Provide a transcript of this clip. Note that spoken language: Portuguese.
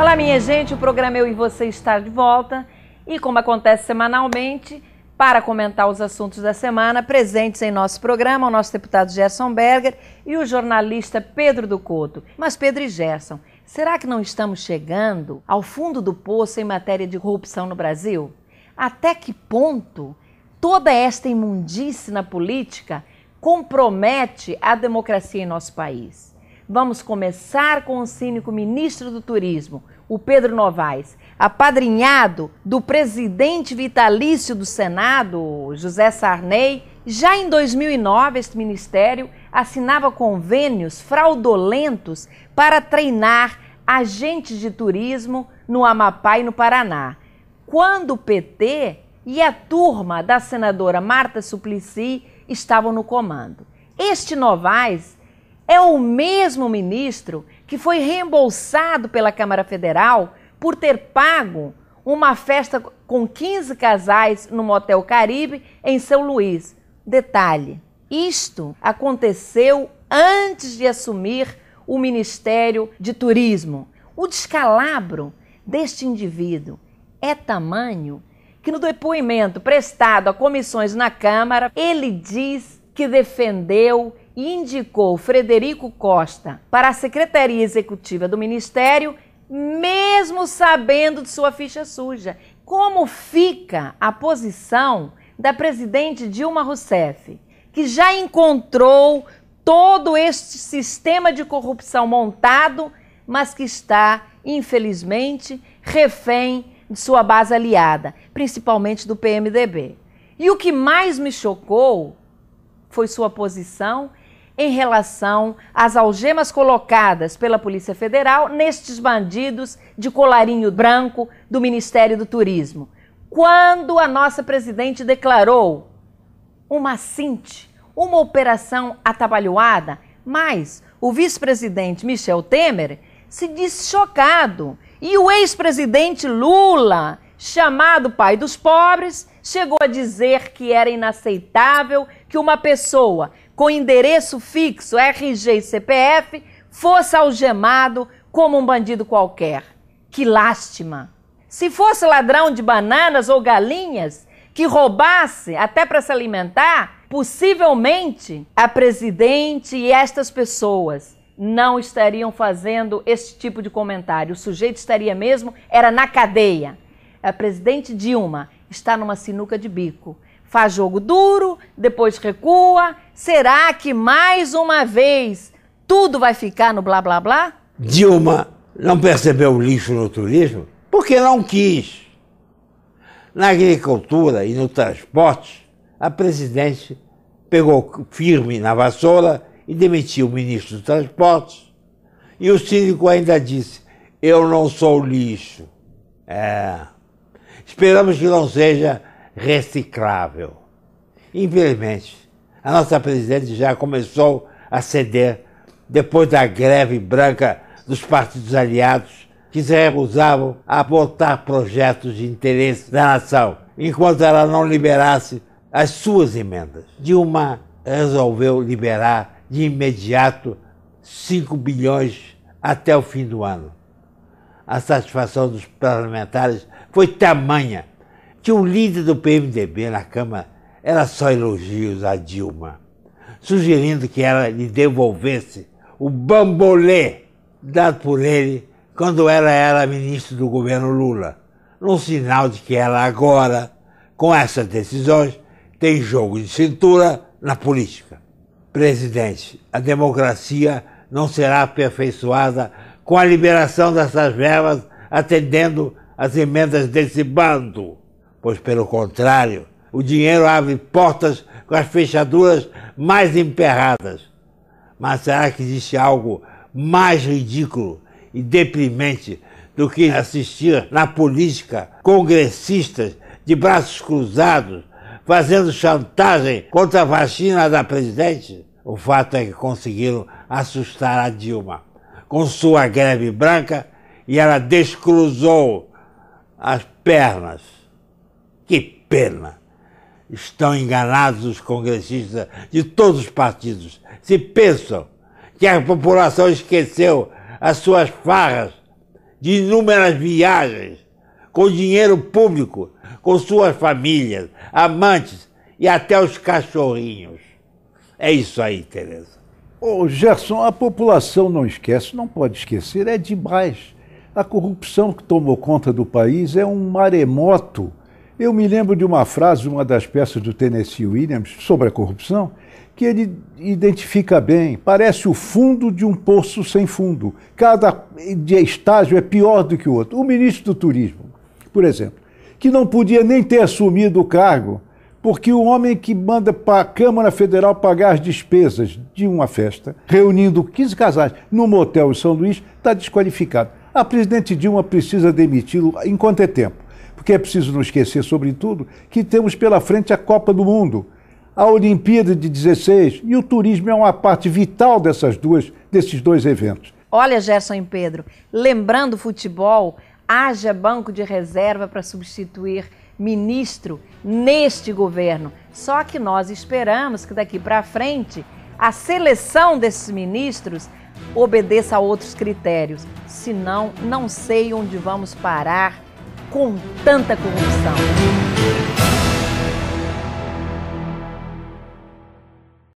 Olá, minha gente, o programa Eu e Você está de volta e, como acontece semanalmente, para comentar os assuntos da semana, presentes em nosso programa, o nosso deputado Gerson Berger e o jornalista Pedro do Couto. Mas, Pedro e Gerson, será que não estamos chegando ao fundo do poço em matéria de corrupção no Brasil? Até que ponto toda esta imundícia na política compromete a democracia em nosso país? Vamos começar com o cínico ministro do Turismo, o Pedro Novaes, apadrinhado do presidente vitalício do Senado, José Sarney. Já em 2009, este ministério assinava convênios fraudulentos para treinar agentes de turismo no Amapá e no Paraná. Quando o PT e a turma da senadora Marta Suplicy estavam no comando. Este Novaes é o mesmo ministro que foi reembolsado pela Câmara Federal por ter pago uma festa com 15 casais no Motel Caribe em São Luís. Detalhe: isto aconteceu antes de assumir o Ministério de Turismo. O descalabro deste indivíduo é tamanho que, no depoimento prestado a comissões na Câmara, ele diz que defendeu indicou Frederico Costa para a Secretaria Executiva do Ministério, mesmo sabendo de sua ficha suja. Como fica a posição da presidente Dilma Rousseff, que já encontrou todo este sistema de corrupção montado, mas que está, infelizmente, refém de sua base aliada, principalmente do PMDB. E o que mais me chocou foi sua posição em relação às algemas colocadas pela Polícia Federal nestes bandidos de colarinho branco do Ministério do Turismo. Quando a nossa presidente declarou uma cinte, uma operação atabalhoada, mas o vice-presidente Michel Temer se disse chocado e o ex-presidente Lula, chamado pai dos pobres, chegou a dizer que era inaceitável que uma pessoa com endereço fixo, RG e CPF, fosse algemado como um bandido qualquer. Que lástima! Se fosse ladrão de bananas ou galinhas, que roubasse até para se alimentar, possivelmente a presidente e estas pessoas não estariam fazendo esse tipo de comentário. O sujeito estaria mesmo, era na cadeia. A presidente Dilma está numa sinuca de bico faz jogo duro, depois recua. Será que mais uma vez tudo vai ficar no blá blá blá? Dilma não percebeu o lixo no turismo porque não quis. Na agricultura e no transporte, a presidente pegou firme na vassoura e demitiu o ministro do transporte. E o cínico ainda disse: Eu não sou lixo. É. Esperamos que não seja reciclável. Infelizmente, a nossa presidente já começou a ceder depois da greve branca dos partidos aliados que se recusavam a votar projetos de interesse da nação, enquanto ela não liberasse as suas emendas. Dilma resolveu liberar de imediato 5 bilhões até o fim do ano. A satisfação dos parlamentares foi tamanha que o líder do PMDB na Câmara era só elogios a Dilma, sugerindo que ela lhe devolvesse o bambolê dado por ele quando ela era ministra do governo Lula, num sinal de que ela agora, com essas decisões, tem jogo de cintura na política. Presidente, a democracia não será aperfeiçoada com a liberação dessas verbas atendendo às emendas desse bando. Pois, pelo contrário, o dinheiro abre portas com as fechaduras mais emperradas. Mas será que existe algo mais ridículo e deprimente do que assistir na política congressistas de braços cruzados fazendo chantagem contra a vacina da presidente? O fato é que conseguiram assustar a Dilma com sua greve branca e ela descruzou as pernas. Que pena! Estão enganados os congressistas de todos os partidos. Se pensam que a população esqueceu as suas farras de inúmeras viagens com dinheiro público, com suas famílias, amantes e até os cachorrinhos. É isso aí, Tereza. Ô Gerson, a população não esquece, não pode esquecer, é demais. A corrupção que tomou conta do país é um maremoto eu me lembro de uma frase, uma das peças do Tennessee Williams, sobre a corrupção, que ele identifica bem. Parece o fundo de um poço sem fundo. Cada estágio é pior do que o outro. O ministro do Turismo, por exemplo, que não podia nem ter assumido o cargo, porque o homem que manda para a Câmara Federal pagar as despesas de uma festa, reunindo 15 casais no motel em São Luís, está desqualificado. A presidente Dilma precisa demiti-lo enquanto é tempo porque é preciso não esquecer, sobretudo, que temos pela frente a Copa do Mundo, a Olimpíada de 16 e o turismo é uma parte vital dessas duas, desses dois eventos. Olha, Gerson e Pedro, lembrando o futebol, haja banco de reserva para substituir ministro neste governo. Só que nós esperamos que daqui para frente a seleção desses ministros obedeça a outros critérios. Senão, não sei onde vamos parar com tanta corrupção.